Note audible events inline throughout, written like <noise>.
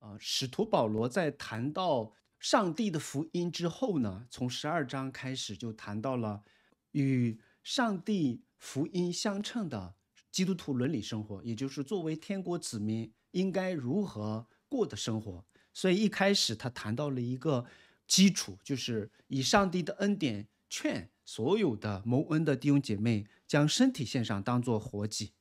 啊，使徒保罗在谈到上帝的福音之后呢，从十二章开始就谈到了与上帝福音相称的基督徒伦理生活，也就是作为天国子民应该如何过的生活。所以一开始他谈到了一个基础，就是以上帝的恩典劝所有的蒙恩的弟兄姐妹将身体献上，当做活祭。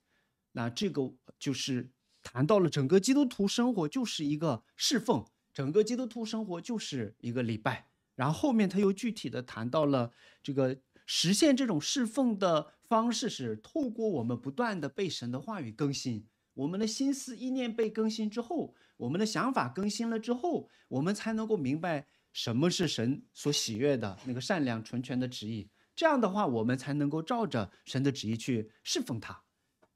那这个就是。谈到了整个基督徒生活就是一个侍奉，整个基督徒生活就是一个礼拜。然后后面他又具体的谈到了这个实现这种侍奉的方式是透过我们不断的被神的话语更新，我们的心思意念被更新之后，我们的想法更新了之后，我们才能够明白什么是神所喜悦的那个善良纯全的旨意。这样的话，我们才能够照着神的旨意去侍奉他。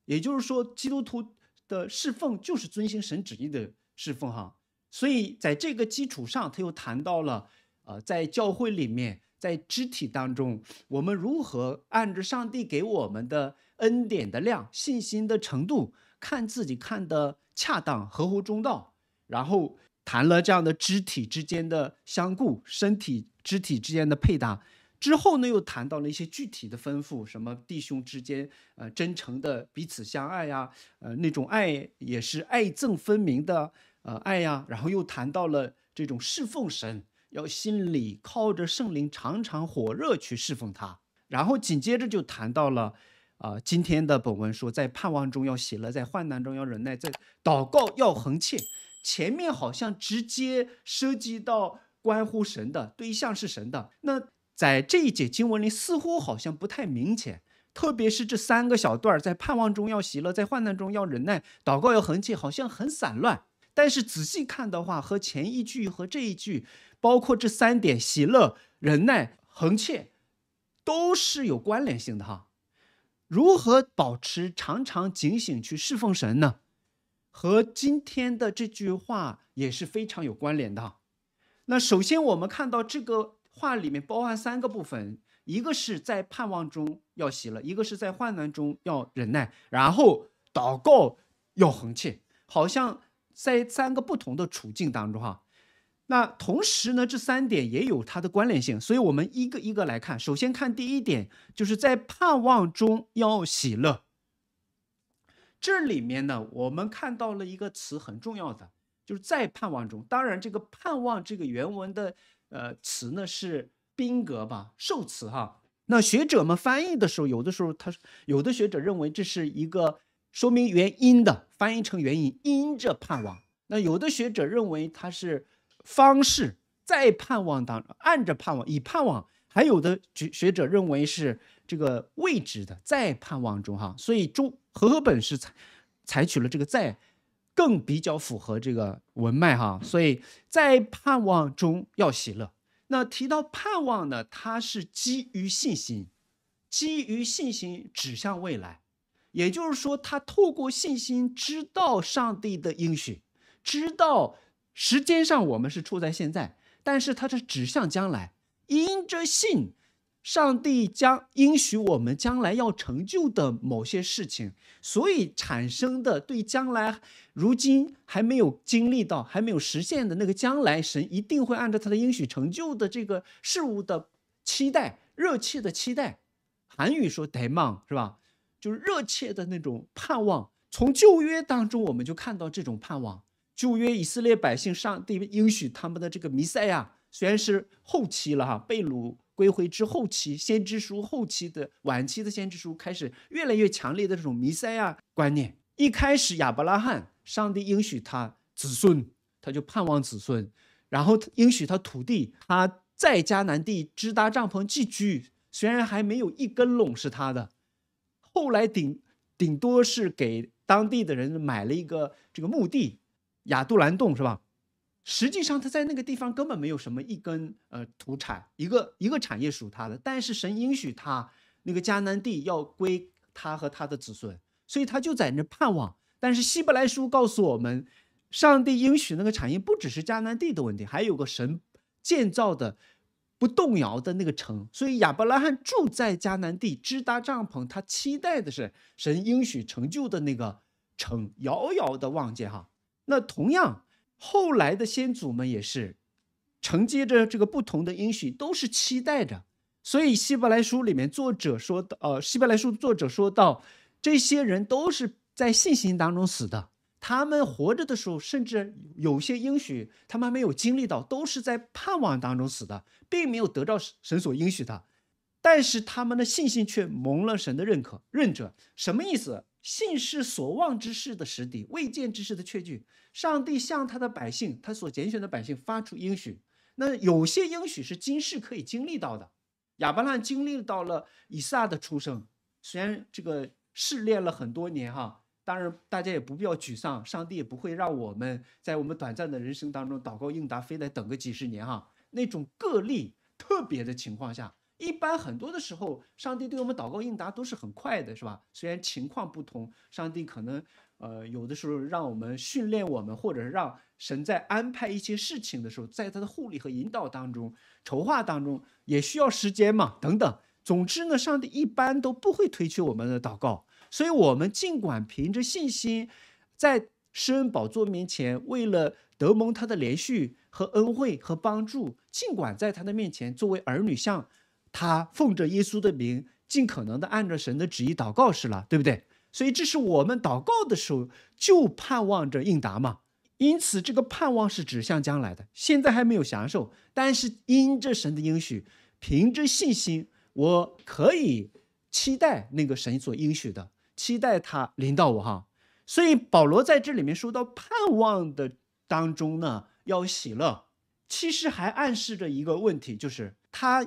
也就是说，基督徒。的侍奉就是遵行神旨意的侍奉哈，所以在这个基础上，他又谈到了，呃，在教会里面，在肢体当中，我们如何按照上帝给我们的恩典的量、信心的程度，看自己看的恰当、合乎中道，然后谈了这样的肢体之间的相顾、身体、肢体之间的配搭。之后呢，又谈到了一些具体的吩咐，什么弟兄之间，呃，真诚的彼此相爱呀，呃，那种爱也是爱憎分明的，呃，爱呀。然后又谈到了这种侍奉神，要心里靠着圣灵，常常火热去侍奉他。然后紧接着就谈到了，呃，今天的本文说，在盼望中要喜乐，在患难中要忍耐，在祷告要恒切。前面好像直接涉及到关乎神的对象是神的那。在这一节经文里，似乎好像不太明显，特别是这三个小段儿，在盼望中要喜乐，在患难中要忍耐，祷告要恒切，好像很散乱。但是仔细看的话，和前一句、和这一句，包括这三点喜乐、忍耐、恒切，都是有关联性的哈。如何保持常常警醒去侍奉神呢？和今天的这句话也是非常有关联的。那首先我们看到这个。话里面包含三个部分，一个是在盼望中要喜乐，一个是在患难中要忍耐，然后祷告要恒切，好像在三个不同的处境当中哈。那同时呢，这三点也有它的关联性，所以我们一个一个来看。首先看第一点，就是在盼望中要喜乐。这里面呢，我们看到了一个词很重要的，就是在盼望中。当然，这个盼望这个原文的。呃，词呢是宾格吧，受词哈。那学者们翻译的时候，有的时候他有的学者认为这是一个说明原因的，翻译成原因因着盼望。那有的学者认为它是方式在盼望当按着盼望以盼望。还有的学学者认为是这个位置的在盼望中哈。所以中和合本是采采取了这个在。更比较符合这个文脉哈，所以在盼望中要喜乐。那提到盼望呢，它是基于信心，基于信心指向未来，也就是说，他透过信心知道上帝的应许，知道时间上我们是处在现在，但是他是指向将来，因着信。上帝将应许我们将来要成就的某些事情，所以产生的对将来，如今还没有经历到，还没有实现的那个将来，神一定会按照他的应许成就的这个事物的期待，热切的期待。韩语说 “de m a n d 是吧？就是热切的那种盼望。从旧约当中，我们就看到这种盼望。旧约以色列百姓，上帝应许他们的这个弥赛亚，虽然是后期了哈，被掳。归回之后期，《先知书》后期的晚期的《先知书》开始越来越强烈的这种弥赛亚观念。一开始，亚伯拉罕，上帝应许他子孙，他就盼望子孙；然后应许他土地，他在迦南地支搭帐篷寄居，虽然还没有一根垄是他的，后来顶顶多是给当地的人买了一个这个墓地，亚杜兰洞是吧？实际上，他在那个地方根本没有什么一根呃土产，一个一个产业属他的。但是神允许他那个迦南地要归他和他的子孙，所以他就在那盼望。但是希伯来书告诉我们，上帝应许那个产业不只是迦南地的问题，还有个神建造的不动摇的那个城。所以亚伯拉罕住在迦南地，支搭帐篷，他期待的是神应许成就的那个城，遥遥的望见哈。那同样。后来的先祖们也是承接着这个不同的应许，都是期待着。所以《希伯来书》里面作者说，呃，《希伯来书》作者说到，这些人都是在信心当中死的。他们活着的时候，甚至有些应许他们还没有经历到，都是在盼望当中死的，并没有得到神所应许的。但是他们的信心却蒙了神的认可、认者。什么意思？信是所望之事的实底，未见之事的确据。上帝向他的百姓，他所拣选的百姓发出应许。那有些应许是今世可以经历到的。亚伯拉罕经历到了以撒的出生，虽然这个试炼了很多年哈。当然，大家也不必要沮丧，上帝也不会让我们在我们短暂的人生当中祷告应答，非得等个几十年哈。那种个例、特别的情况下。一般很多的时候，上帝对我们祷告应答都是很快的，是吧？虽然情况不同，上帝可能呃有的时候让我们训练我们，或者是让神在安排一些事情的时候，在他的护理和引导当中、筹划当中也需要时间嘛，等等。总之呢，上帝一般都不会推却我们的祷告，所以我们尽管凭着信心，在施恩宝座面前，为了德蒙他的连续和恩惠和帮助，尽管在他的面前作为儿女像。他奉着耶稣的名，尽可能的按照神的旨意祷告是了，对不对？所以这是我们祷告的时候就盼望着应答嘛。因此，这个盼望是指向将来的，现在还没有享受，但是因着神的应许，凭着信心，我可以期待那个神所应许的，期待他临到我哈。所以保罗在这里面说到盼望的当中呢，要喜乐，其实还暗示着一个问题，就是他。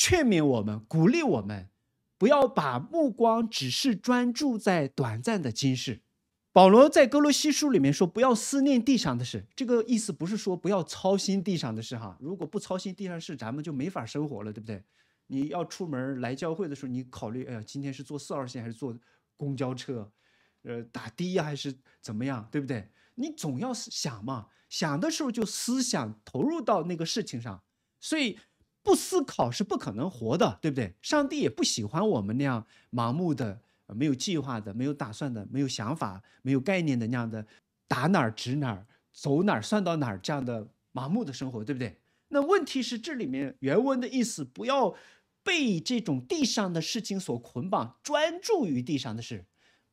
劝勉我们，鼓励我们，不要把目光只是专注在短暂的今世。保罗在哥罗西书里面说：“不要思念地上的事。”这个意思不是说不要操心地上的事哈。如果不操心地上事，咱们就没法生活了，对不对？你要出门来教会的时候，你考虑，哎呀，今天是坐四号线还是坐公交车，呃，打的呀还是怎么样，对不对？你总要想嘛，想的时候就思想投入到那个事情上，所以。不思考是不可能活的，对不对？上帝也不喜欢我们那样盲目的、没有计划的、没有打算的、没有想法、没有概念的那样的，打哪儿指哪儿，走哪儿算到哪儿这样的盲目的生活，对不对？那问题是，这里面原文的意思，不要被这种地上的事情所捆绑，专注于地上的事，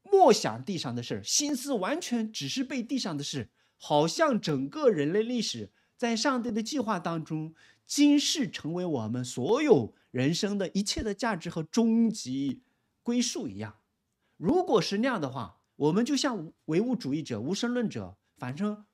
莫想地上的事儿，心思完全只是被地上的事，好像整个人类历史在上帝的计划当中。今世成为我们所有人生的一切的价值和终极归宿一样。如果是那样的话，我们就像唯物主义者、无神论者，反正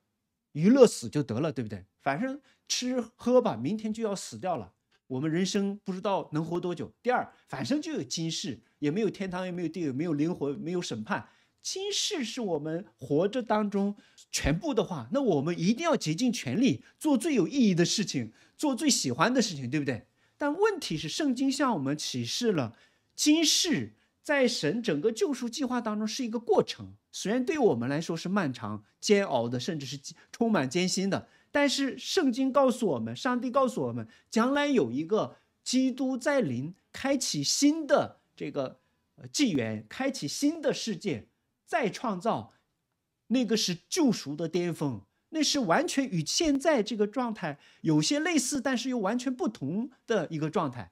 娱乐死就得了，对不对？反正吃喝吧，明天就要死掉了。我们人生不知道能活多久。第二，反正就有今世，也没有天堂，也没有地，狱，没有灵魂，没有审判。今世是我们活着当中全部的话，那我们一定要竭尽全力做最有意义的事情。做最喜欢的事情，对不对？但问题是，圣经向我们启示了，今世在神整个救赎计划当中是一个过程，虽然对我们来说是漫长、煎熬的，甚至是充满艰辛的。但是圣经告诉我们，上帝告诉我们，将来有一个基督在临，开启新的这个纪元，开启新的世界，再创造，那个是救赎的巅峰。那是完全与现在这个状态有些类似，但是又完全不同的一个状态。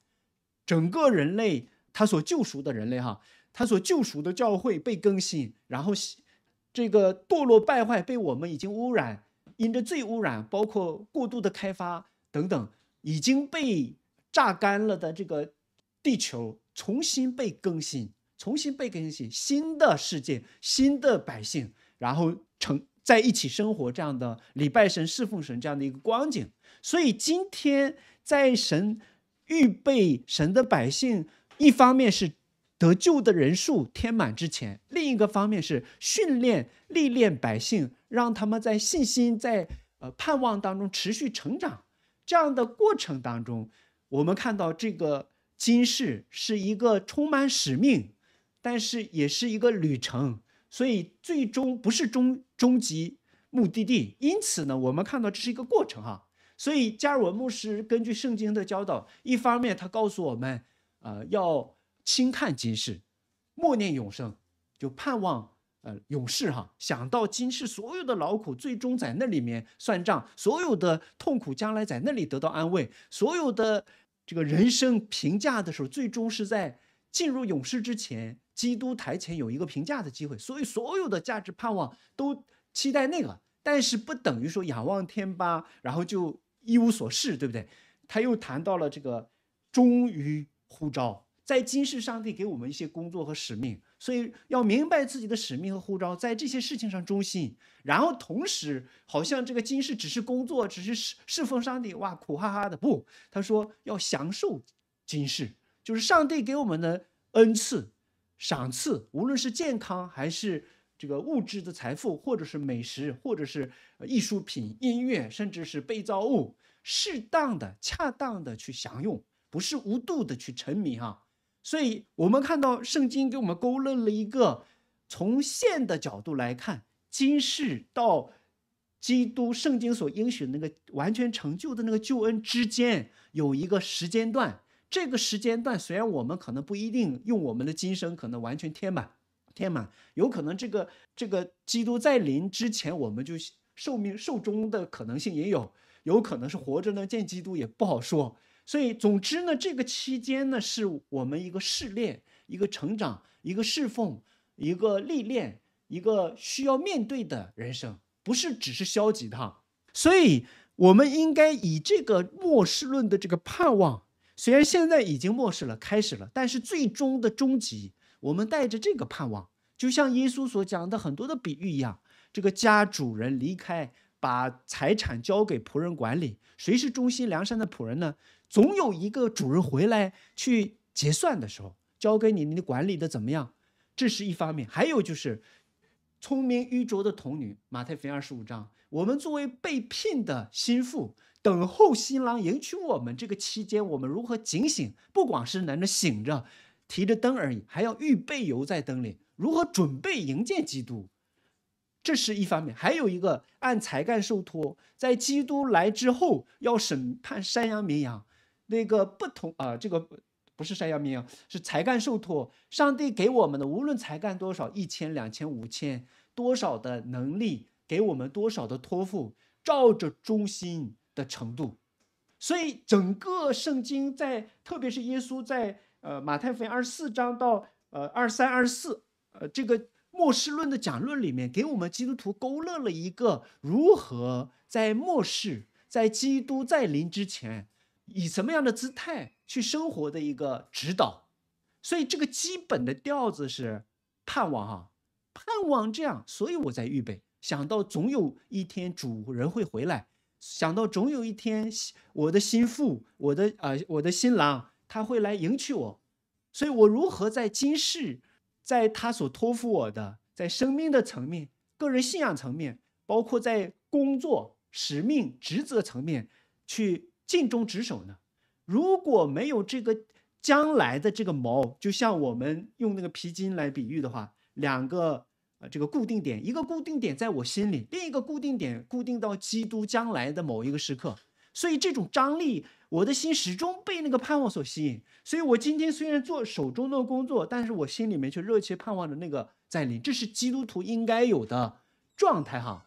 整个人类他所救赎的人类哈，他所救赎的教会被更新，然后这个堕落败坏被我们已经污染，因着罪污染，包括过度的开发等等，已经被榨干了的这个地球重新被更新，重新被更新，新的世界，新的百姓，然后成。在一起生活，这样的礼拜神、侍奉神，这样的一个光景。所以今天在神预备神的百姓，一方面是得救的人数填满之前，另一个方面是训练、历练百姓，让他们在信心在呃盼望当中持续成长。这样的过程当中，我们看到这个今世是一个充满使命，但是也是一个旅程。所以最终不是终终极目的地，因此呢，我们看到这是一个过程哈。所以加尔文牧师根据圣经的教导，一方面他告诉我们，呃，要轻看今世，默念永生，就盼望呃永世哈。想到今世所有的劳苦，最终在那里面算账；所有的痛苦，将来在那里得到安慰；所有的这个人生评价的时候，最终是在进入永世之前。基督台前有一个评价的机会，所以所有的价值盼望都期待那个，但是不等于说仰望天吧，然后就一无所事，对不对？他又谈到了这个忠于呼召，在今世，上帝给我们一些工作和使命，所以要明白自己的使命和呼召，在这些事情上忠心。然后同时，好像这个今世只是工作，只是侍侍奉上帝，哇，苦哈哈的。不，他说要享受今世，就是上帝给我们的恩赐。赏赐，无论是健康还是这个物质的财富，或者是美食，或者是艺术品、音乐，甚至是被造物，适当的、恰当的去享用，不是无度的去沉迷哈。所以，我们看到圣经给我们勾勒了一个从现的角度来看，今世到基督圣经所应许的那个完全成就的那个救恩之间，有一个时间段。这个时间段，虽然我们可能不一定用我们的今生可能完全填满，填满，有可能这个这个基督在临之前，我们就寿命寿终的可能性也有，有可能是活着呢见基督也不好说。所以总之呢，这个期间呢，是我们一个试炼、一个成长、一个侍奉、一个历练、一个需要面对的人生，不是只是消极的。所以，我们应该以这个末世论的这个盼望。虽然现在已经末世了，开始了，但是最终的终极，我们带着这个盼望，就像耶稣所讲的很多的比喻一样，这个家主人离开，把财产交给仆人管理，谁是忠心良善的仆人呢？总有一个主人回来去结算的时候，交给你，你管理的怎么样？这是一方面，还有就是聪明愚拙的童女，马太福音二十五章，我们作为被聘的心腹。等候新郎迎娶我们这个期间，我们如何警醒？不光是男着醒着提着灯而已，还要预备油在灯里。如何准备迎接基督？这是一方面。还有一个按才干受托，在基督来之后要审判山羊绵羊。那个不同啊，这个不是山羊绵羊，是才干受托。上帝给我们的，无论才干多少，一千两千五千多少的能力，给我们多少的托付，照着中心。的程度，所以整个圣经在，特别是耶稣在，呃，马太福音二十四章到呃二三、二十四，呃，这个末世论的讲论里面，给我们基督徒勾勒了一个如何在末世，在基督再临之前，以什么样的姿态去生活的一个指导。所以这个基本的调子是盼望哈，盼望这样，所以我在预备，想到总有一天主人会回来。想到总有一天，我的心腹，我的呃，我的新郎，他会来迎娶我，所以我如何在今世，在他所托付我的，在生命的层面、个人信仰层面，包括在工作使命职责层面，去尽忠职守呢？如果没有这个将来的这个锚，就像我们用那个皮筋来比喻的话，两个。呃，这个固定点，一个固定点在我心里，另一个固定点固定到基督将来的某一个时刻，所以这种张力，我的心始终被那个盼望所吸引。所以我今天虽然做手中的工作，但是我心里面却热切盼望着那个在临，这是基督徒应该有的状态哈。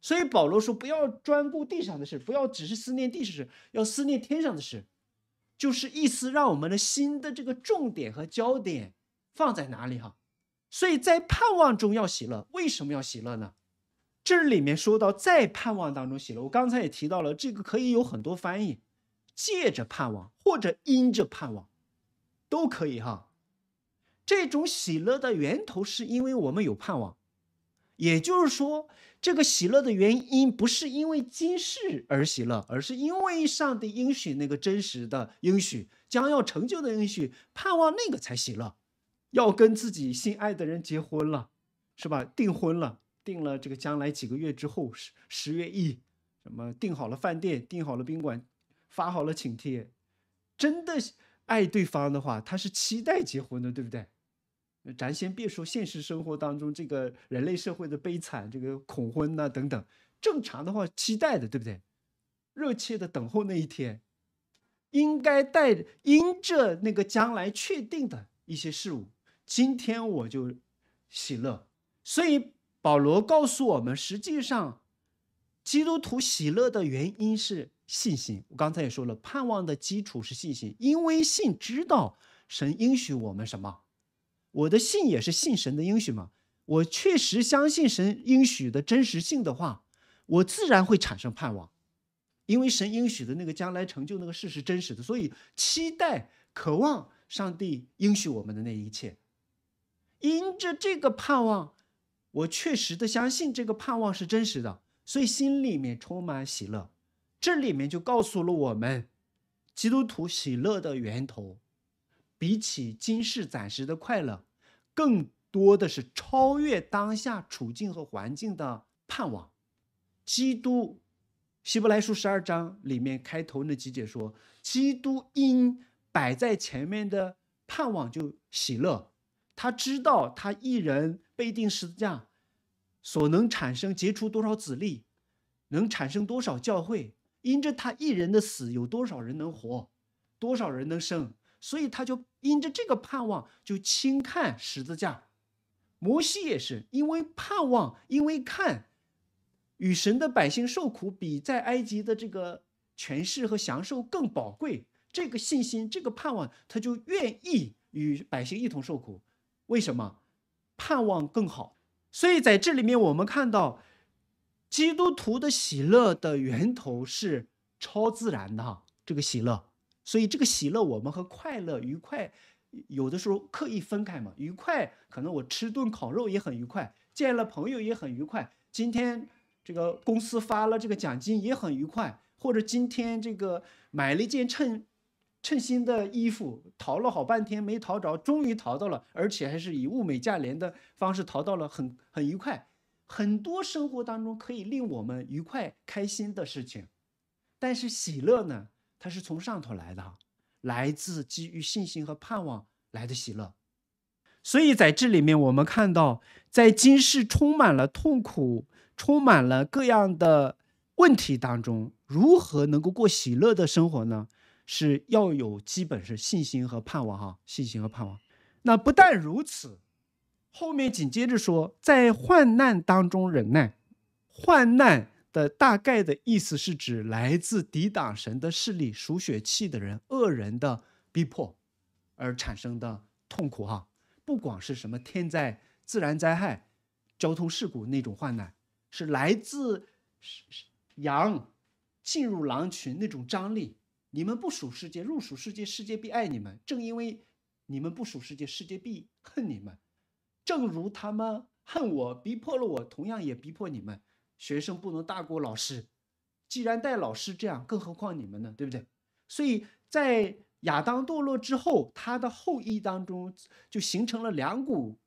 所以保罗说，不要专顾地上的事，不要只是思念地上的事，要思念天上的事，就是意思让我们的心的这个重点和焦点放在哪里哈。所以在盼望中要喜乐，为什么要喜乐呢？这里面说到，在盼望当中喜乐。我刚才也提到了，这个可以有很多翻译，借着盼望或者因着盼望都可以哈。这种喜乐的源头是因为我们有盼望，也就是说，这个喜乐的原因不是因为今世而喜乐，而是因为上帝应许那个真实的应许，将要成就的应许，盼望那个才喜乐。要跟自己心爱的人结婚了，是吧？订婚了，定了这个将来几个月之后十十月一，什么订好了饭店，订好了宾馆，发好了请帖，真的爱对方的话，他是期待结婚的，对不对？咱先别说现实生活当中这个人类社会的悲惨，这个恐婚呐等等，正常的话期待的，对不对？热切的等候那一天，应该带因着那个将来确定的一些事物。今天我就喜乐，所以保罗告诉我们，实际上基督徒喜乐的原因是信心。我刚才也说了，盼望的基础是信心，因为信知道神应许我们什么。我的信也是信神的应许嘛。我确实相信神应许的真实性的话，我自然会产生盼望，因为神应许的那个将来成就那个事是真实的，所以期待、渴望上帝应许我们的那一切。因着这个盼望，我确实的相信这个盼望是真实的，所以心里面充满喜乐。这里面就告诉了我们，基督徒喜乐的源头，比起今世暂时的快乐，更多的是超越当下处境和环境的盼望。基督，希伯来书十二章里面开头那几节说，基督因摆在前面的盼望就喜乐。他知道他一人被定十字架，所能产生结出多少子粒，能产生多少教会，因着他一人的死，有多少人能活，多少人能生，所以他就因着这个盼望，就轻看十字架。摩西也是因为盼望，因为看与神的百姓受苦，比在埃及的这个权势和享受更宝贵，这个信心，这个盼望，他就愿意与百姓一同受苦。为什么盼望更好？所以在这里面，我们看到基督徒的喜乐的源头是超自然的哈。这个喜乐，所以这个喜乐，我们和快乐、愉快有的时候刻意分开嘛。愉快，可能我吃顿烤肉也很愉快，见了朋友也很愉快。今天这个公司发了这个奖金也很愉快，或者今天这个买了一件衬。称心的衣服淘了好半天没淘着，终于淘到了，而且还是以物美价廉的方式淘到了，很很愉快。很多生活当中可以令我们愉快开心的事情，但是喜乐呢？它是从上头来的，来自基于信心和盼望来的喜乐。所以在这里面，我们看到，在今世充满了痛苦、充满了各样的问题当中，如何能够过喜乐的生活呢？是要有基本是信心和盼望哈，信心和盼望。那不但如此，后面紧接着说，在患难当中忍耐。患难的大概的意思是指来自抵挡神的势力、属血气的人、恶人的逼迫而产生的痛苦哈。不管是什么天灾、自然灾害、交通事故那种患难，是来自是是羊进入狼群那种张力。你们不属世界，入属世界，世界必爱你们。正因为你们不属世界，世界必恨你们。正如他们恨我，逼迫了我，同样也逼迫你们。学生不能大过老师，既然带老师这样，更何况你们呢？对不对？所以在亚当堕落之后，他的后裔当中就形成了两股、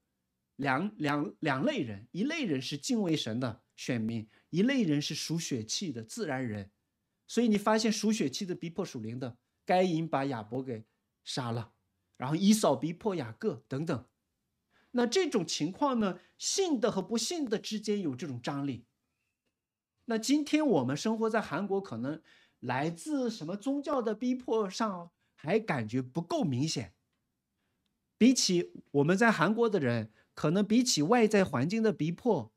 两两两类人：一类人是敬畏神的选民，一类人是属血气的自然人。所以你发现属血气的逼迫属灵的，该隐把亚伯给杀了，然后以扫逼迫雅各等等，那这种情况呢？信的和不信的之间有这种张力。那今天我们生活在韩国，可能来自什么宗教的逼迫上还感觉不够明显。比起我们在韩国的人，可能比起外在环境的逼迫，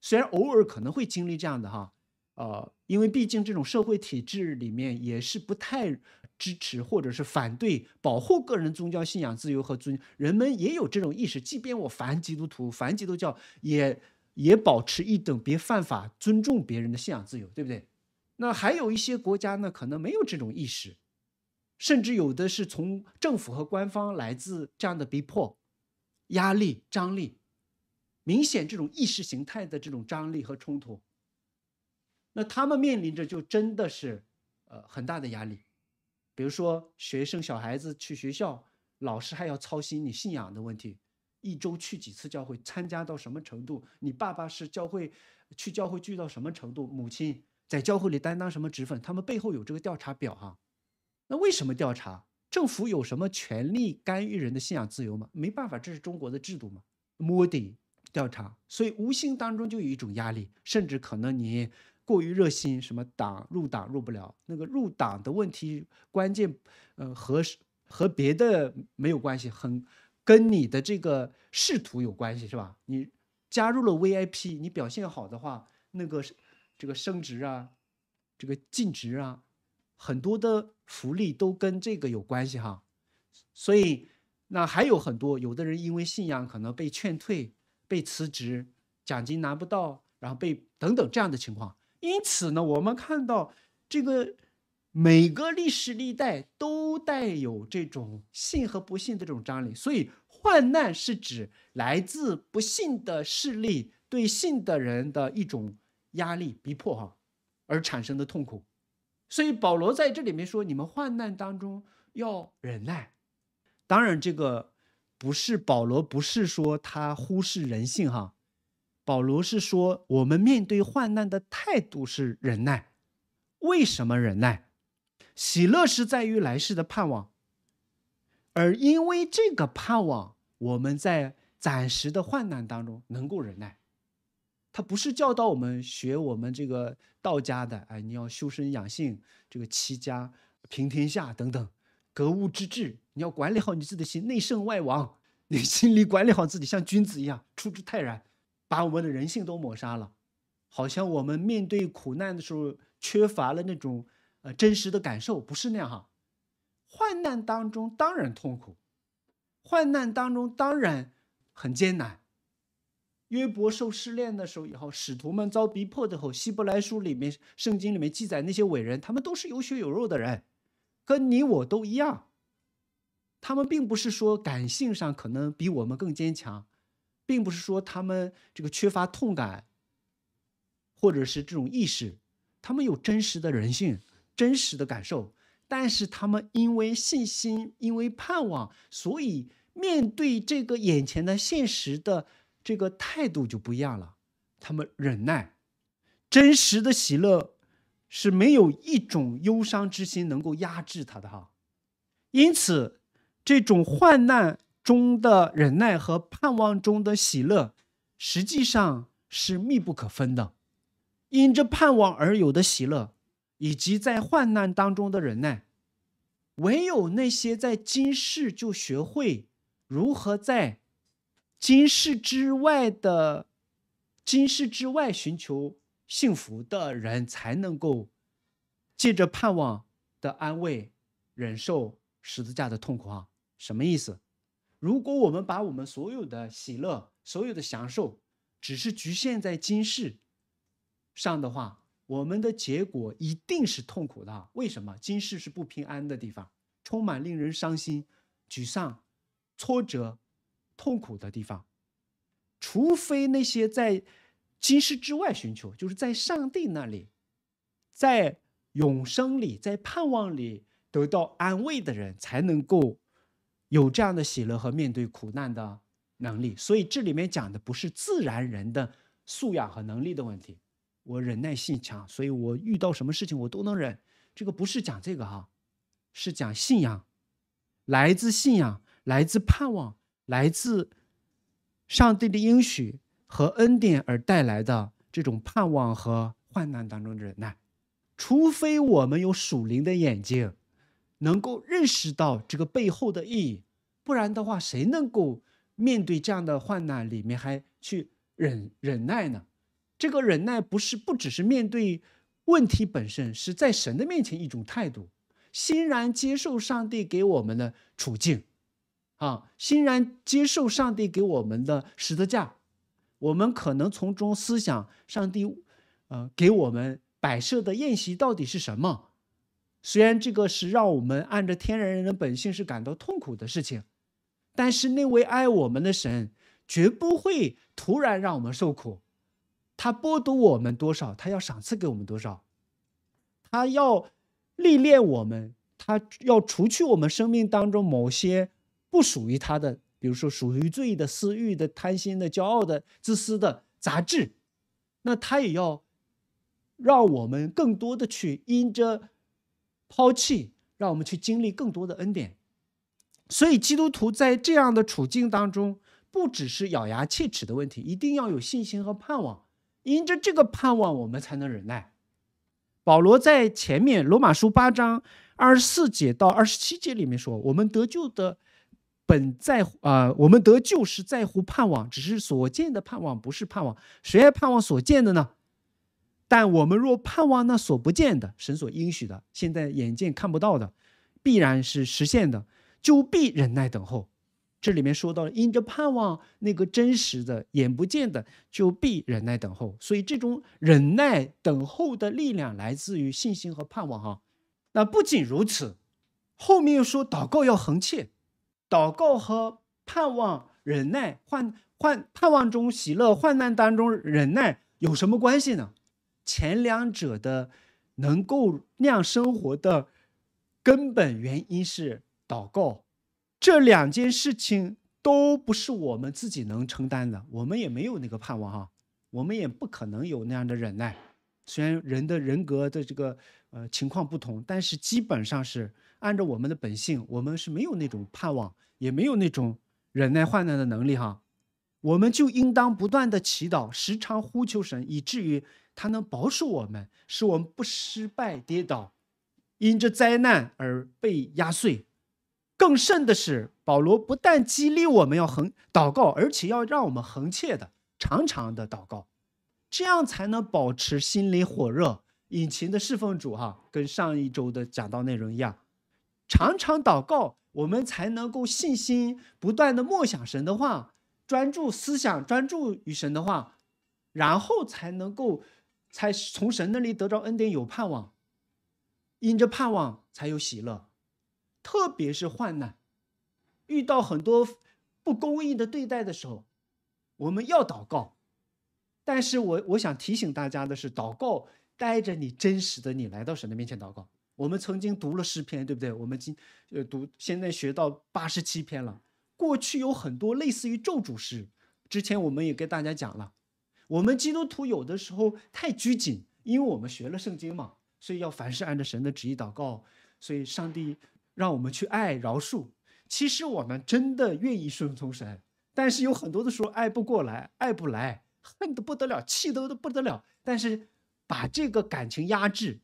虽然偶尔可能会经历这样的哈。呃，因为毕竟这种社会体制里面也是不太支持或者是反对保护个人宗教信仰自由和尊，人们也有这种意识，即便我反基督徒、反基督教，也也保持一等，别犯法，尊重别人的信仰自由，对不对？那还有一些国家呢，可能没有这种意识，甚至有的是从政府和官方来自这样的逼迫、压力、张力，明显这种意识形态的这种张力和冲突。那他们面临着就真的是，呃，很大的压力。比如说，学生小孩子去学校，老师还要操心你信仰的问题，一周去几次教会，参加到什么程度？你爸爸是教会，去教会聚到什么程度？母亲在教会里担当什么职分？他们背后有这个调查表哈。那为什么调查？政府有什么权利干预人的信仰自由吗？没办法，这是中国的制度嘛。摸底调查，所以无形当中就有一种压力，甚至可能你。过于热心，什么党入党入不了，那个入党的问题关键，呃，和和别的没有关系，很跟你的这个仕途有关系，是吧？你加入了 VIP，你表现好的话，那个这个升职啊，这个晋职啊，很多的福利都跟这个有关系哈。所以那还有很多，有的人因为信仰可能被劝退、被辞职、奖金拿不到，然后被等等这样的情况。因此呢，我们看到这个每个历史历代都带有这种信和不信的这种张力，所以患难是指来自不信的势力对信的人的一种压力逼迫哈，而产生的痛苦。所以保罗在这里面说，你们患难当中要忍耐。当然，这个不是保罗，不是说他忽视人性哈。保罗是说，我们面对患难的态度是忍耐。为什么忍耐？喜乐是在于来世的盼望，而因为这个盼望，我们在暂时的患难当中能够忍耐。他不是教导我们学我们这个道家的，哎，你要修身养性，这个齐家平天下等等，格物致知，你要管理好你自己的心，内圣外王，你心里管理好自己，像君子一样，处之泰然。把我们的人性都抹杀了，好像我们面对苦难的时候缺乏了那种呃真实的感受，不是那样哈。患难当中当然痛苦，患难当中当然很艰难。约伯受失恋的时候以后，使徒们遭逼迫的时候，希伯来书里面圣经里面记载那些伟人，他们都是有血有肉的人，跟你我都一样。他们并不是说感性上可能比我们更坚强。并不是说他们这个缺乏痛感，或者是这种意识，他们有真实的人性、真实的感受，但是他们因为信心、因为盼望，所以面对这个眼前的现实的这个态度就不一样了。他们忍耐，真实的喜乐是没有一种忧伤之心能够压制他的哈。因此，这种患难。中的忍耐和盼望中的喜乐，实际上是密不可分的。因着盼望而有的喜乐，以及在患难当中的忍耐，唯有那些在今世就学会如何在今世之外的今世之外寻求幸福的人，才能够借着盼望的安慰，忍受十字架的痛苦。啊！什么意思？如果我们把我们所有的喜乐、所有的享受，只是局限在今世上的话，我们的结果一定是痛苦的。为什么？今世是不平安的地方，充满令人伤心、沮丧、挫折、痛苦的地方。除非那些在今世之外寻求，就是在上帝那里，在永生里，在盼望里得到安慰的人，才能够。有这样的喜乐和面对苦难的能力，所以这里面讲的不是自然人的素养和能力的问题。我忍耐性强，所以我遇到什么事情我都能忍。这个不是讲这个哈，是讲信仰，来自信仰，来自盼望，来自上帝的应许和恩典而带来的这种盼望和患难当中的忍耐。除非我们有属灵的眼睛。能够认识到这个背后的意义，不然的话，谁能够面对这样的患难里面还去忍忍耐呢？这个忍耐不是不只是面对问题本身，是在神的面前一种态度，欣然接受上帝给我们的处境，啊，欣然接受上帝给我们的十字架，我们可能从中思想上帝，呃，给我们摆设的宴席到底是什么？虽然这个是让我们按照天然人的本性是感到痛苦的事情，但是那位爱我们的神绝不会突然让我们受苦。他剥夺我们多少，他要赏赐给我们多少。他要历练我们，他要除去我们生命当中某些不属于他的，比如说属于罪的、私欲的、贪心的、骄傲的、自私的杂质。那他也要让我们更多的去因着。抛弃，让我们去经历更多的恩典。所以基督徒在这样的处境当中，不只是咬牙切齿的问题，一定要有信心和盼望。因着这个盼望，我们才能忍耐。保罗在前面《罗马书》八章二十四节到二十七节里面说：“我们得救的本在乎啊，我们得救是在乎盼望，只是所见的盼望不是盼望，谁还盼望所见的呢？”但我们若盼望那所不见的、神所应许的、现在眼见看不到的，必然是实现的，就必忍耐等候。这里面说到了，因着盼望那个真实的、眼不见的，就必忍耐等候。所以这种忍耐等候的力量来自于信心和盼望。哈，那不仅如此，后面又说祷告要恒切，祷告和盼望、忍耐、患患盼望中喜乐、患难当中忍耐有什么关系呢？前两者的能够样生活的根本原因是祷告，这两件事情都不是我们自己能承担的，我们也没有那个盼望哈，我们也不可能有那样的忍耐。虽然人的人格的这个呃情况不同，但是基本上是按照我们的本性，我们是没有那种盼望，也没有那种忍耐患难的能力哈。我们就应当不断的祈祷，时常呼求神，以至于。他能保守我们，使我们不失败跌倒，因这灾难而被压碎。更甚的是，保罗不但激励我们要恒祷告，而且要让我们恒切的、长长的祷告，这样才能保持心灵火热、殷勤的侍奉主。哈，跟上一周的讲到内容一样，常常祷告，我们才能够信心不断的默想神的话，专注思想专注于神的话，然后才能够。才从神那里得着恩典，有盼望，因着盼望才有喜乐，特别是患难，遇到很多不公义的对待的时候，我们要祷告。但是我我想提醒大家的是，祷告带着你真实的你来到神的面前祷告。我们曾经读了诗篇，对不对？我们今呃读现在学到八十七篇了。过去有很多类似于咒诅诗，之前我们也跟大家讲了。我们基督徒有的时候太拘谨，因为我们学了圣经嘛，所以要凡事按照神的旨意祷告。所以上帝让我们去爱、饶恕。其实我们真的愿意顺从神，但是有很多的时候爱不过来，爱不来，恨得不得了，气得都不得了。但是把这个感情压制，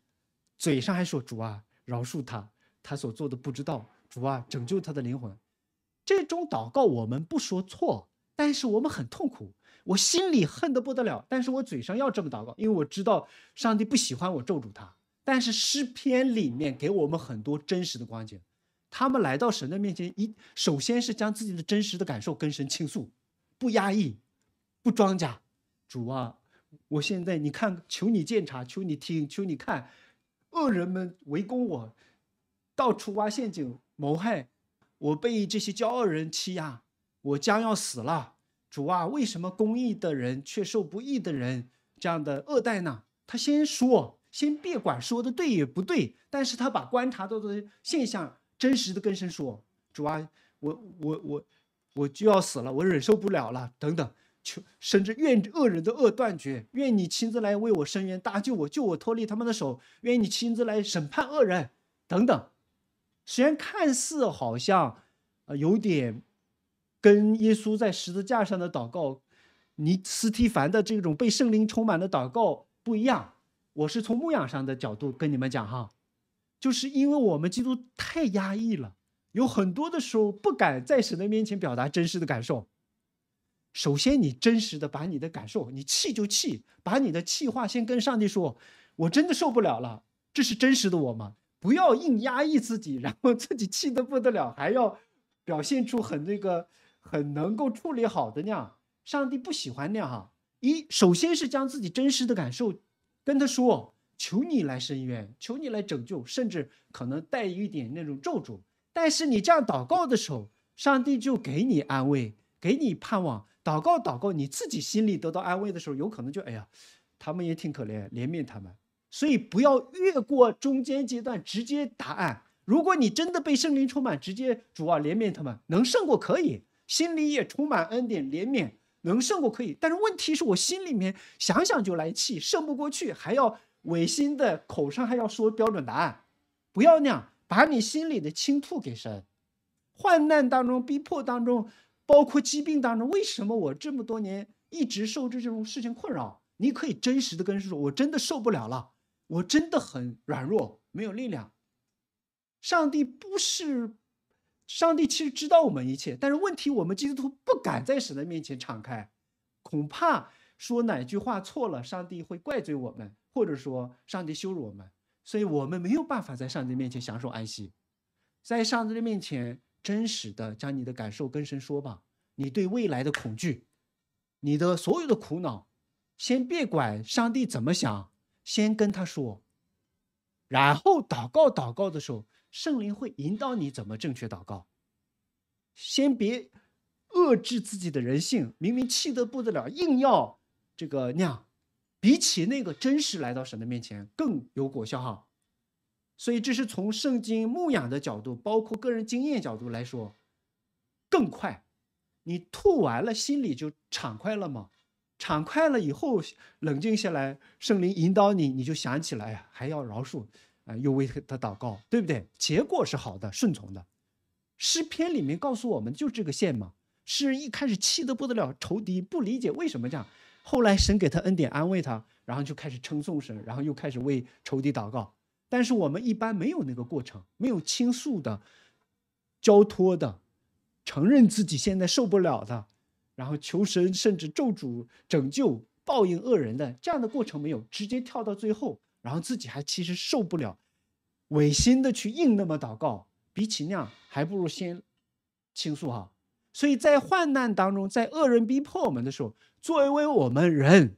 嘴上还说主啊，饶恕他，他所做的不知道。主啊，拯救他的灵魂。这种祷告我们不说错，但是我们很痛苦。我心里恨得不得了，但是我嘴上要这么祷告，因为我知道上帝不喜欢我咒诅他。但是诗篇里面给我们很多真实的光景，他们来到神的面前，一首先是将自己的真实的感受跟神倾诉，不压抑，不装假。主啊，我现在你看，求你鉴察，求你听，求你看，恶人们围攻我，到处挖陷阱谋害我，被这些骄傲人欺压，我将要死了。主啊，为什么公益的人却受不义的人这样的恶待呢？他先说，先别管说的对也不对，但是他把观察到的现象真实的跟神说：“主啊，我我我我就要死了，我忍受不了了，等等，求甚至愿恶人的恶断绝，愿你亲自来为我伸冤搭救我，救我脱离他们的手，愿你亲自来审判恶人，等等。”虽然看似好像呃有点。跟耶稣在十字架上的祷告，尼斯提凡的这种被圣灵充满的祷告不一样。我是从牧养上的角度跟你们讲哈，就是因为我们基督太压抑了，有很多的时候不敢在神的面前表达真实的感受。首先，你真实的把你的感受，你气就气，把你的气话先跟上帝说，我真的受不了了，这是真实的我吗？不要硬压抑自己，然后自己气得不得了，还要表现出很那个。很能够处理好的那样，上帝不喜欢那样。哈。一，首先是将自己真实的感受跟他说，求你来伸冤，求你来拯救，甚至可能带一点那种咒诅。但是你这样祷告的时候，上帝就给你安慰，给你盼望。祷告祷告，你自己心里得到安慰的时候，有可能就哎呀，他们也挺可怜，怜悯他们。所以不要越过中间阶段直接答案。如果你真的被圣灵充满，直接主啊怜悯他们，能胜过可以。心里也充满恩典怜悯，能胜过可以，但是问题是我心里面想想就来气，胜不过去，还要违心的口上还要说标准答案，不要那样把你心里的倾吐给神。患难当中、逼迫当中、包括疾病当中，为什么我这么多年一直受这这种事情困扰？你可以真实的跟神说，我真的受不了了，我真的很软弱，没有力量。上帝不是。上帝其实知道我们一切，但是问题我们基督徒不敢在神的面前敞开，恐怕说哪句话错了，上帝会怪罪我们，或者说上帝羞辱我们，所以我们没有办法在上帝面前享受安息。在上帝的面前，真实的将你的感受跟神说吧，你对未来的恐惧，你的所有的苦恼，先别管上帝怎么想，先跟他说，然后祷告祷告的时候。圣灵会引导你怎么正确祷告。先别遏制自己的人性，明明气得不得了，硬要这个酿，比起那个真实来到神的面前更有果效哈。所以这是从圣经牧养的角度，包括个人经验角度来说，更快。你吐完了心里就敞快了嘛。敞快了以后冷静下来，圣灵引导你，你就想起来，呀，还要饶恕。啊，又为他祷告，对不对？结果是好的，顺从的。诗篇里面告诉我们，就这个线嘛。诗人一开始气得不得了，仇敌不理解为什么这样。后来神给他恩典，安慰他，然后就开始称颂神，然后又开始为仇敌祷告。但是我们一般没有那个过程，没有倾诉的、交托的、承认自己现在受不了的，然后求神甚至咒主拯救、报应恶人的这样的过程没有，直接跳到最后。然后自己还其实受不了，违心的去硬那么祷告，比起那样还不如先倾诉哈。所以在患难当中，在恶人逼迫我们的时候，作为我们人，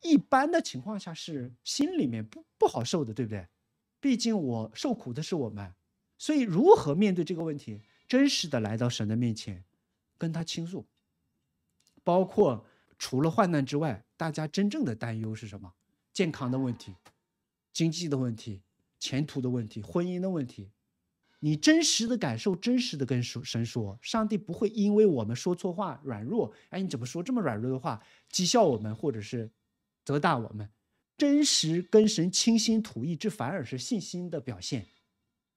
一般的情况下是心里面不不好受的，对不对？毕竟我受苦的是我们，所以如何面对这个问题？真实的来到神的面前，跟他倾诉。包括除了患难之外，大家真正的担忧是什么？健康的问题。经济的问题、前途的问题、婚姻的问题，你真实的感受，真实的跟神说，上帝不会因为我们说错话软弱。哎，你怎么说这么软弱的话，讥笑我们，或者是责大我们？真实跟神倾心吐意，这反而是信心的表现。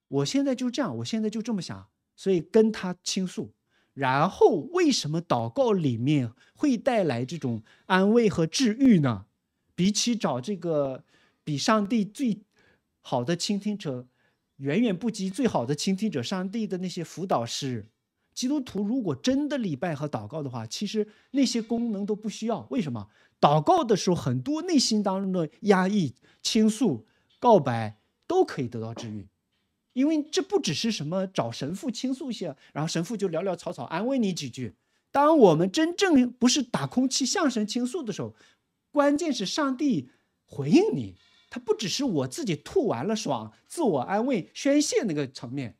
我现在就这样，我现在就这么想，所以跟他倾诉。然后，为什么祷告里面会带来这种安慰和治愈呢？比起找这个。比上帝最好的倾听者远远不及最好的倾听者。上帝的那些辅导师，基督徒如果真的礼拜和祷告的话，其实那些功能都不需要。为什么？祷告的时候，很多内心当中的压抑、倾诉、告白都可以得到治愈，因为这不只是什么找神父倾诉一下，然后神父就潦潦草草安慰你几句。当我们真正不是打空气向神倾诉的时候，关键是上帝回应你。它不只是我自己吐完了爽、自我安慰、宣泄那个层面，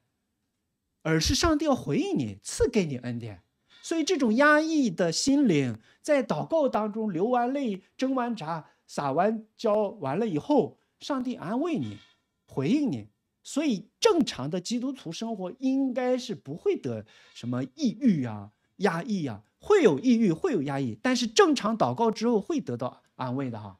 而是上帝要回应你、赐给你恩典。所以，这种压抑的心灵在祷告当中流完泪、蒸完渣、撒完娇完了以后，上帝安慰你、回应你。所以，正常的基督徒生活应该是不会得什么抑郁啊、压抑啊，会有抑郁、会有压抑，但是正常祷告之后会得到安慰的哈。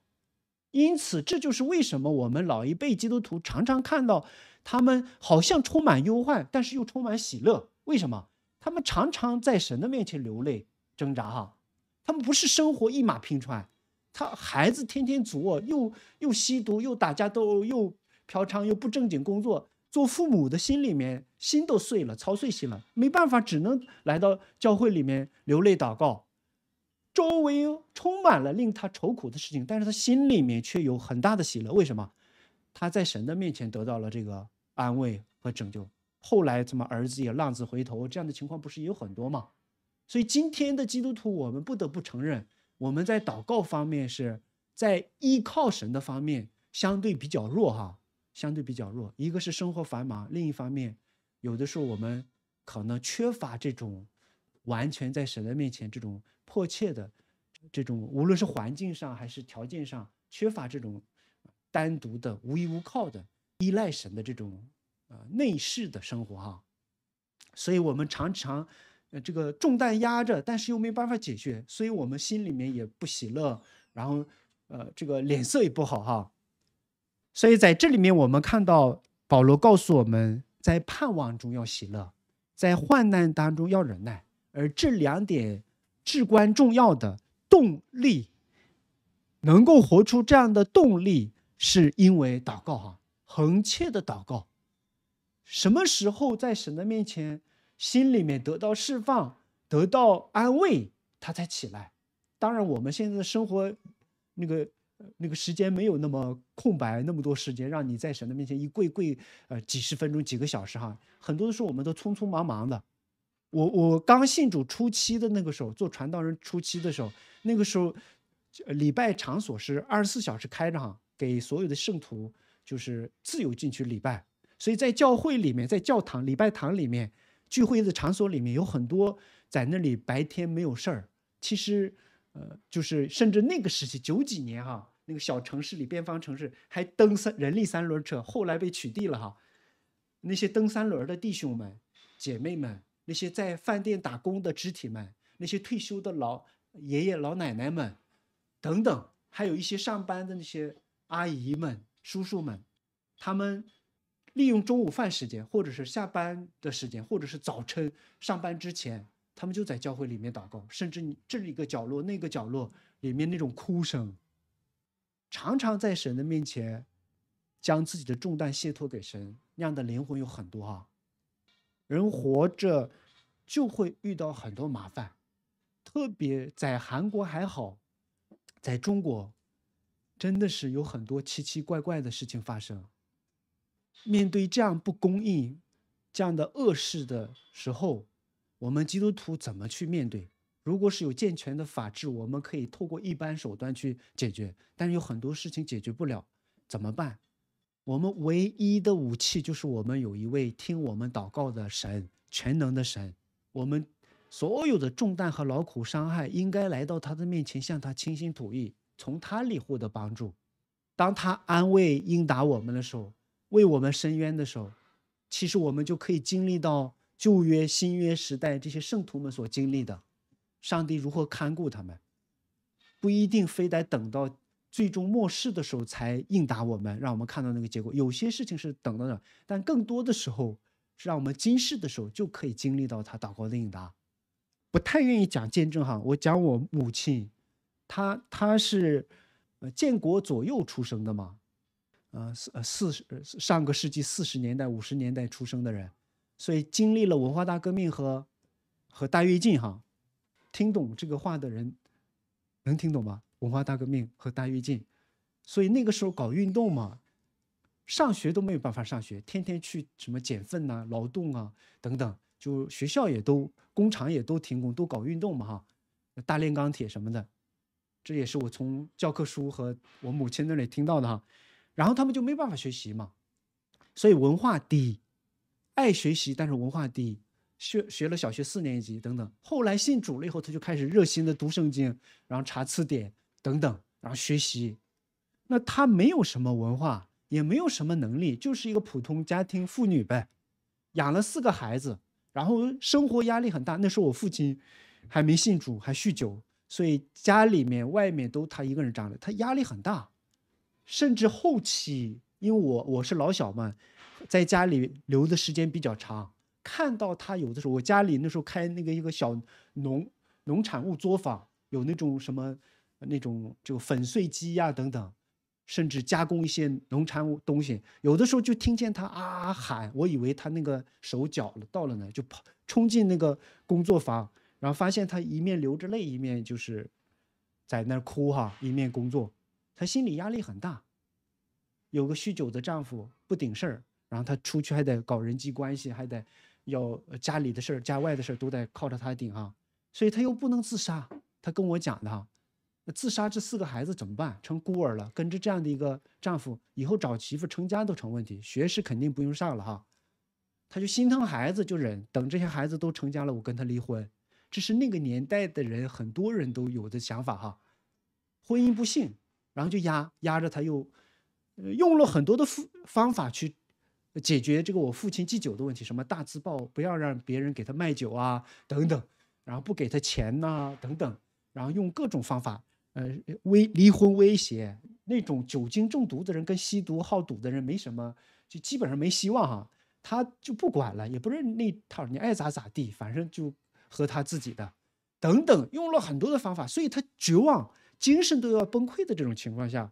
因此，这就是为什么我们老一辈基督徒常常看到他们好像充满忧患，但是又充满喜乐。为什么？他们常常在神的面前流泪挣扎。哈，他们不是生活一马平川，他孩子天天作，又又吸毒，又打架，斗殴，又嫖娼，又不正经工作，做父母的心里面心都碎了，操碎心了，没办法，只能来到教会里面流泪祷告。周围充满了令他愁苦的事情，但是他心里面却有很大的喜乐。为什么？他在神的面前得到了这个安慰和拯救。后来怎么儿子也浪子回头，这样的情况不是也有很多吗？所以今天的基督徒，我们不得不承认，我们在祷告方面是在依靠神的方面相对比较弱，哈，相对比较弱。一个是生活繁忙，另一方面，有的时候我们可能缺乏这种。完全在神的面前，这种迫切的、这种无论是环境上还是条件上缺乏这种单独的、无依无靠的依赖神的这种啊内饰的生活哈。所以，我们常常呃这个重担压着，但是又没办法解决，所以我们心里面也不喜乐，然后呃这个脸色也不好哈。所以，在这里面，我们看到保罗告诉我们在盼望中要喜乐，在患难当中要忍耐。而这两点至关重要的动力，能够活出这样的动力，是因为祷告，哈，恒切的祷告。什么时候在神的面前，心里面得到释放、得到安慰，他才起来。当然，我们现在的生活，那个那个时间没有那么空白，那么多时间让你在神的面前一跪跪，呃，几十分钟、几个小时，哈，很多时候我们都匆匆忙忙的。我我刚信主初期的那个时候，做传道人初期的时候，那个时候礼拜场所是二十四小时开着哈，给所有的圣徒就是自由进去礼拜。所以在教会里面，在教堂礼拜堂里面聚会的场所里面，有很多在那里白天没有事儿。其实，呃，就是甚至那个时期九几年哈，那个小城市里边防城市还蹬三人力三轮车，后来被取缔了哈。那些蹬三轮的弟兄们、姐妹们。那些在饭店打工的肢体们，那些退休的老爷爷老奶奶们，等等，还有一些上班的那些阿姨们、叔叔们，他们利用中午饭时间，或者是下班的时间，或者是早晨上班之前，他们就在教会里面祷告，甚至这里一个角落、那个角落里面那种哭声，常常在神的面前将自己的重担卸托给神，那样的灵魂有很多哈。人活着就会遇到很多麻烦，特别在韩国还好，在中国真的是有很多奇奇怪怪的事情发生。面对这样不公义、这样的恶事的时候，我们基督徒怎么去面对？如果是有健全的法制，我们可以透过一般手段去解决；但是有很多事情解决不了，怎么办？我们唯一的武器就是我们有一位听我们祷告的神，全能的神。我们所有的重担和劳苦、伤害，应该来到他的面前，向他倾心吐意，从他里获得帮助。当他安慰应答我们的时候，为我们伸冤的时候，其实我们就可以经历到旧约、新约时代这些圣徒们所经历的，上帝如何看顾他们，不一定非得等到。最终末世的时候才应答我们，让我们看到那个结果。有些事情是等到的，但更多的时候是让我们今世的时候就可以经历到他祷告的应答。不太愿意讲见证哈，我讲我母亲，她她是呃建国左右出生的嘛，呃四四十上个世纪四十年代五十年代出生的人，所以经历了文化大革命和和大跃进哈。听懂这个话的人能听懂吗？文化大革命和大跃进，所以那个时候搞运动嘛，上学都没有办法上学，天天去什么捡粪呐、劳动啊等等，就学校也都、工厂也都停工，都搞运动嘛哈，大炼钢铁什么的，这也是我从教科书和我母亲那里听到的哈。然后他们就没办法学习嘛，所以文化低，爱学习，但是文化低，学学了小学四年级等等。后来信主了以后，他就开始热心的读圣经，然后查词典。等等，然后学习，那他没有什么文化，也没有什么能力，就是一个普通家庭妇女呗，养了四个孩子，然后生活压力很大。那时候我父亲还没信主，还酗酒，所以家里面外面都他一个人张着，他压力很大。甚至后期，因为我我是老小嘛，在家里留的时间比较长，看到他有的时候，我家里那时候开那个一个小农农产物作坊，有那种什么。那种就粉碎机呀等等，甚至加工一些农产品东西，有的时候就听见他啊喊，我以为他那个手脚了到了呢，就跑冲进那个工作房，然后发现他一面流着泪，一面就是在那哭哈，一面工作，他心理压力很大，有个酗酒的丈夫不顶事儿，然后他出去还得搞人际关系，还得要家里的事儿、家外的事儿都得靠着他顶哈，所以他又不能自杀，他跟我讲的哈。那自杀这四个孩子怎么办？成孤儿了，跟着这样的一个丈夫，以后找媳妇成家都成问题。学是肯定不用上了哈，他就心疼孩子，就忍等这些孩子都成家了，我跟他离婚。这是那个年代的人很多人都有的想法哈，婚姻不幸，然后就压压着他，又用了很多的方方法去解决这个我父亲忌酒的问题，什么大字报不要让别人给他卖酒啊，等等，然后不给他钱呐，等等，然后用各种方法。呃，威离婚威胁那种酒精中毒的人，跟吸毒、好赌的人没什么，就基本上没希望啊。他就不管了，也不认那套，你爱咋咋地，反正就和他自己的，等等，用了很多的方法，所以他绝望，精神都要崩溃的这种情况下，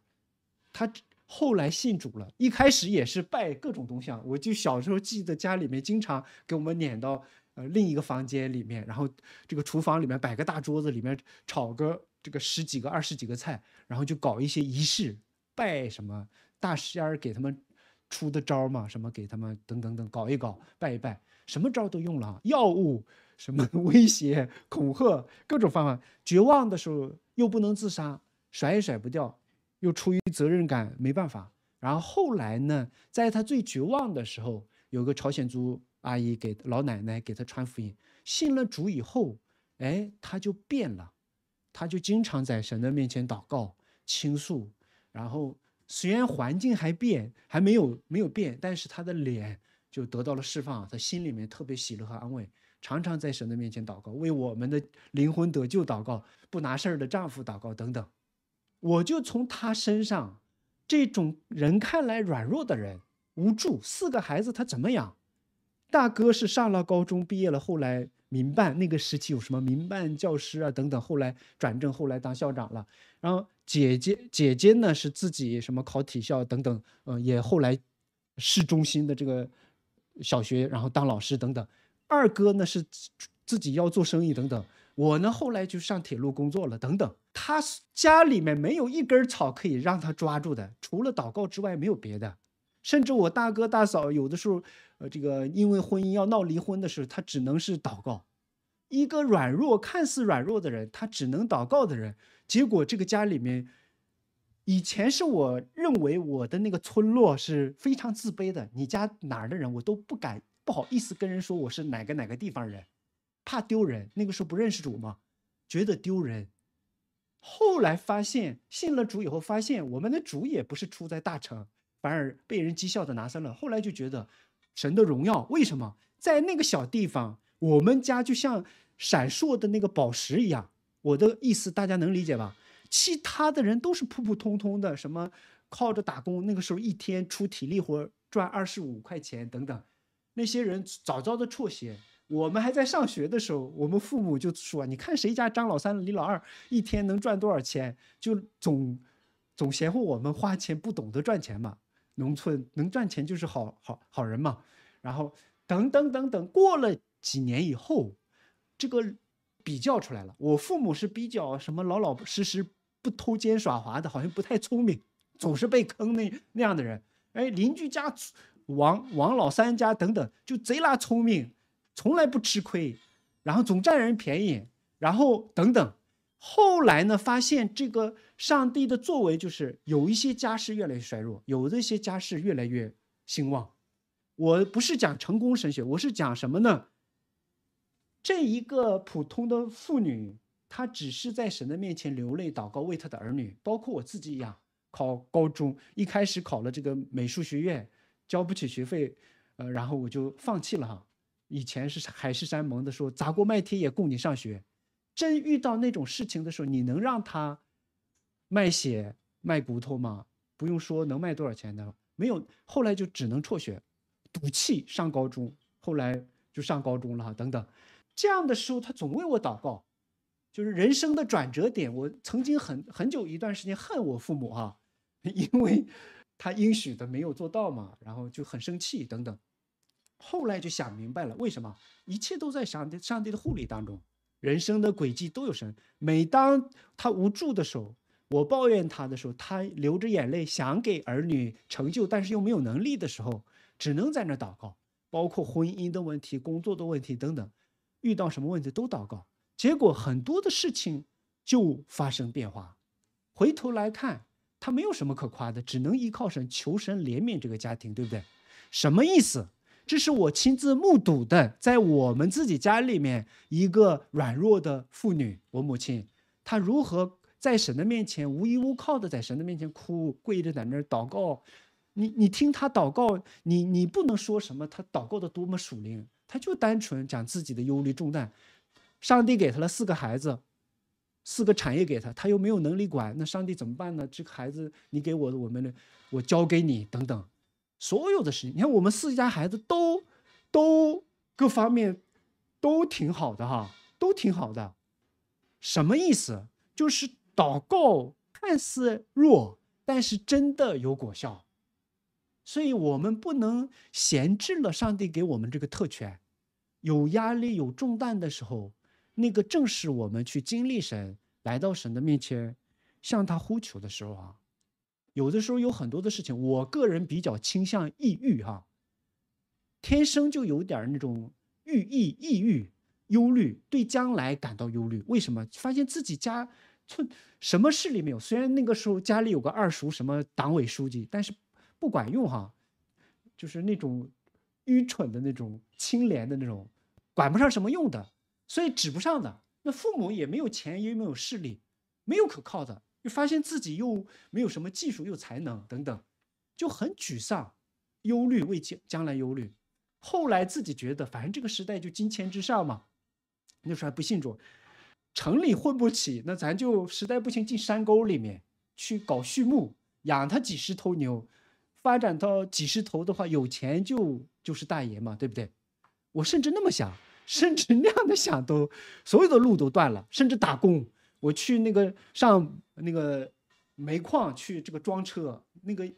他后来信主了。一开始也是拜各种东西啊，我就小时候记得家里面经常给我们撵到呃另一个房间里面，然后这个厨房里面摆个大桌子，里面炒个。这个十几个、二十几个菜，然后就搞一些仪式，拜什么大师儿给他们出的招嘛，什么给他们等等等，搞一搞拜一拜，什么招都用了，药物、什么 <laughs> 威胁、恐吓，各种方法。绝望的时候又不能自杀，甩也甩不掉，又出于责任感没办法。然后后来呢，在他最绝望的时候，有个朝鲜族阿姨给老奶奶给他传福音，信了主以后，哎，他就变了。他就经常在神的面前祷告、倾诉，然后虽然环境还变，还没有没有变，但是他的脸就得到了释放，他心里面特别喜乐和安慰，常常在神的面前祷告，为我们的灵魂得救祷告，不拿事儿的丈夫祷告等等。我就从他身上，这种人看来软弱的人、无助，四个孩子他怎么养？大哥是上了高中毕业了，后来。民办那个时期有什么民办教师啊等等，后来转正，后来当校长了。然后姐姐姐姐呢是自己什么考体校等等，嗯，也后来市中心的这个小学，然后当老师等等。二哥呢是自己要做生意等等。我呢后来就上铁路工作了等等。他家里面没有一根草可以让他抓住的，除了祷告之外没有别的。甚至我大哥大嫂有的时候。呃，这个因为婚姻要闹离婚的事，他只能是祷告。一个软弱、看似软弱的人，他只能祷告的人。结果这个家里面，以前是我认为我的那个村落是非常自卑的。你家哪儿的人，我都不敢、不好意思跟人说我是哪个哪个地方人，怕丢人。那个时候不认识主嘛，觉得丢人。后来发现信了主以后，发现我们的主也不是出在大城，反而被人讥笑的拿下了。后来就觉得。神的荣耀，为什么在那个小地方，我们家就像闪烁的那个宝石一样？我的意思，大家能理解吧？其他的人都是普普通通的，什么靠着打工，那个时候一天出体力活赚二十五块钱等等，那些人早早的辍学。我们还在上学的时候，我们父母就说：“你看谁家张老三、李老二一天能赚多少钱？”就总总嫌乎我们花钱不懂得赚钱嘛。农村能赚钱就是好好好人嘛，然后等等等等，过了几年以后，这个比较出来了。我父母是比较什么老老实实、不偷奸耍滑的，好像不太聪明，总是被坑那那样的人。哎，邻居家王王老三家等等，就贼拉聪明，从来不吃亏，然后总占人便宜，然后等等。后来呢，发现这个上帝的作为就是有一些家世越来越衰弱，有的一些家世越来越兴旺。我不是讲成功神学，我是讲什么呢？这一个普通的妇女，她只是在神的面前流泪祷告，为她的儿女，包括我自己一样。考高中一开始考了这个美术学院，交不起学费，呃，然后我就放弃了。哈，以前是海誓山盟的说砸锅卖铁也供你上学。真遇到那种事情的时候，你能让他卖血、卖骨头吗？不用说，能卖多少钱的？没有。后来就只能辍学，赌气上高中，后来就上高中了等等，这样的时候，他总为我祷告，就是人生的转折点。我曾经很很久一段时间恨我父母哈，<laughs> 因为他应许的没有做到嘛，然后就很生气等等。后来就想明白了，为什么一切都在上帝上帝的护理当中。人生的轨迹都有神。每当他无助的时候，我抱怨他的时候，他流着眼泪，想给儿女成就，但是又没有能力的时候，只能在那祷告，包括婚姻的问题、工作的问题等等，遇到什么问题都祷告。结果很多的事情就发生变化。回头来看，他没有什么可夸的，只能依靠神，求神怜悯这个家庭，对不对？什么意思？这是我亲自目睹的，在我们自己家里面，一个软弱的妇女，我母亲，她如何在神的面前无依无靠的在神的面前哭，跪着在那儿祷告。你你听她祷告，你你不能说什么，她祷告的多么属灵，她就单纯讲自己的忧虑重担。上帝给他了四个孩子，四个产业给他，他又没有能力管，那上帝怎么办呢？这个孩子你给我，我们的我交给你，等等。所有的事情，你看我们四家孩子都，都各方面都挺好的哈，都挺好的。什么意思？就是祷告看似弱，但是真的有果效。所以，我们不能闲置了上帝给我们这个特权。有压力、有重担的时候，那个正是我们去经历神，来到神的面前，向他呼求的时候啊。有的时候有很多的事情，我个人比较倾向抑郁哈。天生就有点那种郁抑、抑郁、忧虑，对将来感到忧虑。为什么？发现自己家村什么势力没有，虽然那个时候家里有个二叔什么党委书记，但是不管用哈，就是那种愚蠢的那种清廉的那种，管不上什么用的，所以指不上的。那父母也没有钱，也没有势力，没有可靠的。就发现自己又没有什么技术，又才能等等，就很沮丧、忧虑，为将将来忧虑。后来自己觉得，反正这个时代就金钱至上嘛。那时候还不信主，城里混不起，那咱就实在不行，进山沟里面去搞畜牧，养他几十头牛。发展到几十头的话，有钱就就是大爷嘛，对不对？我甚至那么想，甚至那样的想都，所有的路都断了，甚至打工，我去那个上。那个煤矿去这个装车，那个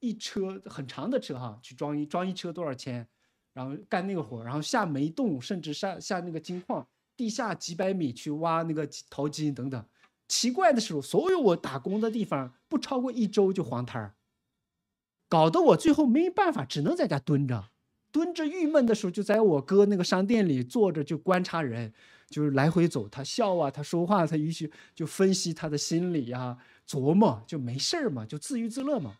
一车很长的车哈，去装一装一车多少钱？然后干那个活，然后下煤洞，甚至下下那个金矿地下几百米去挖那个淘金等等。奇怪的是，所有我打工的地方，不超过一周就黄摊儿，搞得我最后没办法，只能在家蹲着。蹲着郁闷的时候，就在我哥那个商店里坐着，就观察人，就是来回走，他笑啊，他说话，他也许就分析他的心理呀，琢磨，就没事儿嘛，就自娱自乐嘛。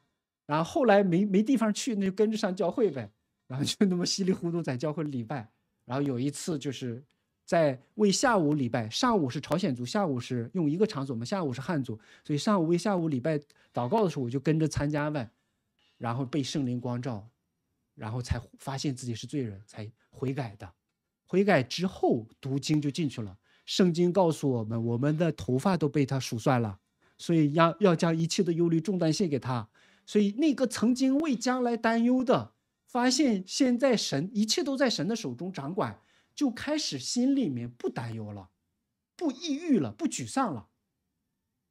然后后来没没地方去，那就跟着上教会呗。然后就那么稀里糊涂在教会礼拜。然后有一次就是在为下午礼拜，上午是朝鲜族，下午是用一个场所嘛，下午是汉族，所以上午为下午礼拜祷告的时候，我就跟着参加呗，然后被圣灵光照。然后才发现自己是罪人，才悔改的。悔改之后读经就进去了。圣经告诉我们，我们的头发都被他数算了，所以要要将一切的忧虑重担献给他。所以那个曾经为将来担忧的，发现现在神一切都在神的手中掌管，就开始心里面不担忧了，不抑郁了，不沮丧了。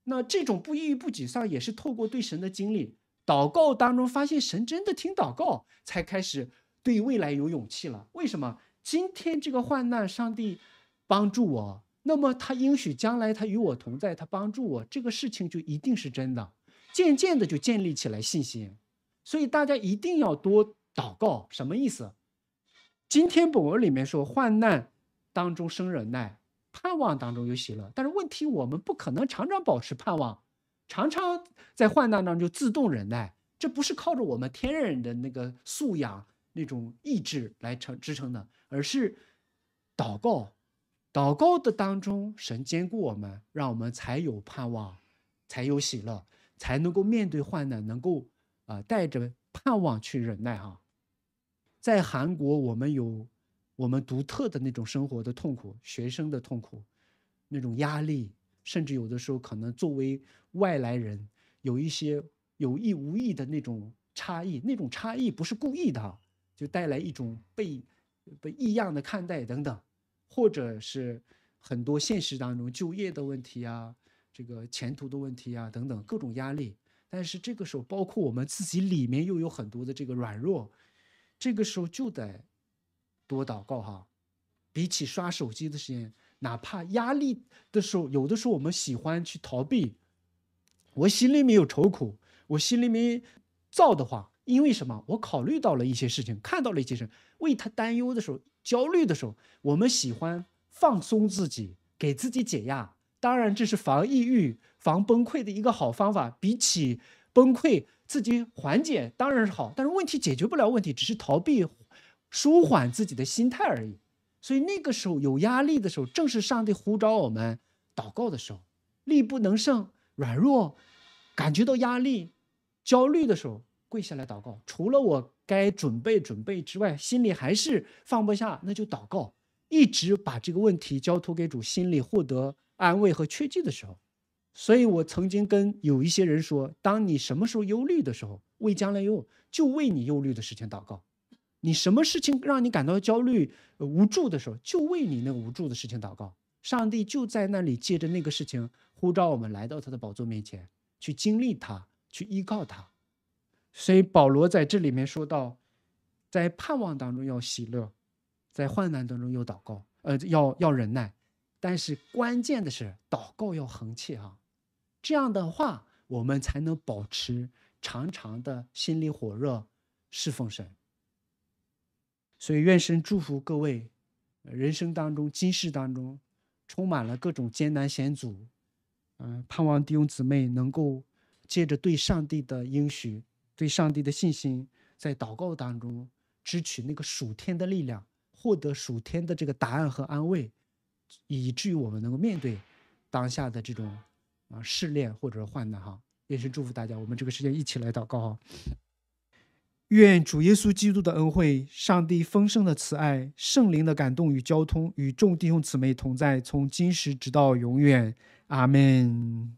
那这种不抑郁不沮丧，也是透过对神的经历。祷告当中发现神真的听祷告，才开始对未来有勇气了。为什么？今天这个患难，上帝帮助我，那么他应许将来他与我同在，他帮助我，这个事情就一定是真的。渐渐的就建立起来信心。所以大家一定要多祷告。什么意思？今天本文里面说，患难当中生忍耐，盼望当中有喜乐。但是问题，我们不可能常常保持盼望。常常在患难当中就自动忍耐，这不是靠着我们天然的那个素养、那种意志来承支撑的，而是祷告。祷告的当中，神兼顾我们，让我们才有盼望，才有喜乐，才能够面对患难，能够啊带着盼望去忍耐。哈，在韩国我们有我们独特的那种生活的痛苦，学生的痛苦，那种压力，甚至有的时候可能作为。外来人有一些有意无意的那种差异，那种差异不是故意的，就带来一种被被异样的看待等等，或者是很多现实当中就业的问题啊，这个前途的问题啊等等各种压力。但是这个时候，包括我们自己里面又有很多的这个软弱，这个时候就得多祷告哈。比起刷手机的时间，哪怕压力的时候，有的时候我们喜欢去逃避。我心里面有愁苦，我心里面燥得慌，因为什么？我考虑到了一些事情，看到了一些事，为他担忧的时候，焦虑的时候，我们喜欢放松自己，给自己解压。当然，这是防抑郁、防崩溃的一个好方法。比起崩溃，自己缓解当然是好，但是问题解决不了，问题只是逃避、舒缓自己的心态而已。所以那个时候有压力的时候，正是上帝呼召我们祷告的时候。力不能胜。软弱，感觉到压力、焦虑的时候，跪下来祷告。除了我该准备准备之外，心里还是放不下，那就祷告，一直把这个问题交托给主，心里获得安慰和确据的时候。所以我曾经跟有一些人说，当你什么时候忧虑的时候，为将来忧，就为你忧虑的事情祷告；你什么事情让你感到焦虑、无助的时候，就为你那个无助的事情祷告。上帝就在那里，借着那个事情呼召我们来到他的宝座面前，去经历他，去依靠他。所以保罗在这里面说到，在盼望当中要喜乐，在患难当中要祷告，呃，要要忍耐。但是关键的是祷告要恒切哈，这样的话我们才能保持常常的心里火热侍奉神。所以愿神祝福各位，人生当中、今世当中。充满了各种艰难险阻，嗯，盼望弟兄姊妹能够借着对上帝的应许、对上帝的信心，在祷告当中支取那个属天的力量，获得属天的这个答案和安慰，以至于我们能够面对当下的这种啊试炼或者患难。哈，也是祝福大家，我们这个时间一起来祷告哈。愿主耶稣基督的恩惠、上帝丰盛的慈爱、圣灵的感动与交通，与众弟兄姊妹同在，从今时直到永远。阿门。